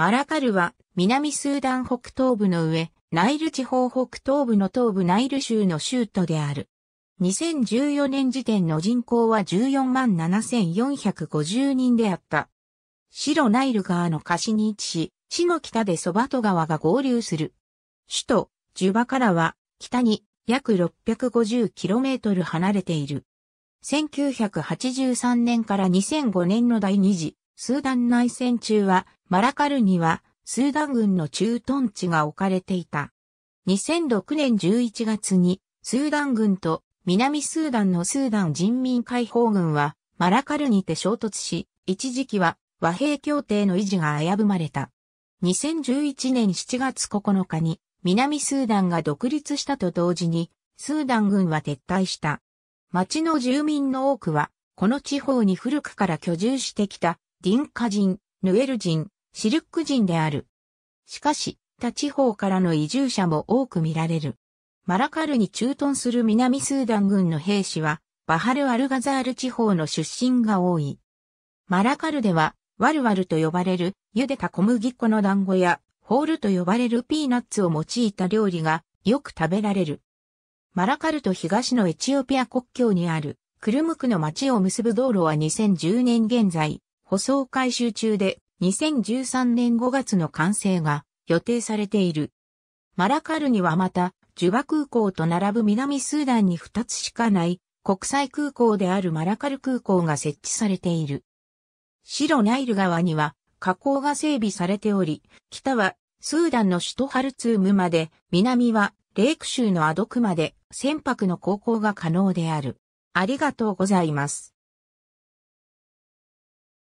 マラカルは南スーダン北東部の上、ナイル地方北東部の東部ナイル州の州都である。2014年時点の人口は14万7450人であった。白ナイル川の河岸に位置し、市の北でソバト川が合流する。首都、ジュバからは、北に約 650km 離れている。1983年から2005年の第2次スーダン内戦中は、マラカルには、スーダン軍の駐屯地が置かれていた。2006年11月に、スーダン軍と南スーダンのスーダン人民解放軍は、マラカルにて衝突し、一時期は和平協定の維持が危ぶまれた。2011年7月9日に、南スーダンが独立したと同時に、スーダン軍は撤退した。町の住民の多くは、この地方に古くから居住してきたディンカ人、ヌエル人、シルック人である。しかし、他地方からの移住者も多く見られる。マラカルに駐屯する南スーダン軍の兵士は、バハル・アルガザール地方の出身が多い。マラカルでは、ワルワルと呼ばれる、茹でた小麦粉の団子や、ホールと呼ばれるピーナッツを用いた料理が、よく食べられる。マラカルと東のエチオピア国境にある、クルムクの町を結ぶ道路は2010年現在、舗装改修中で2013年5月の完成が予定されている。マラカルにはまた、ジュバ空港と並ぶ南スーダンに2つしかない国際空港であるマラカル空港が設置されている。白ナイル川には河口が整備されており、北はスーダンの首都ハルツームまで、南はレイク州のアドクまで船舶の航行が可能である。ありがとうございます。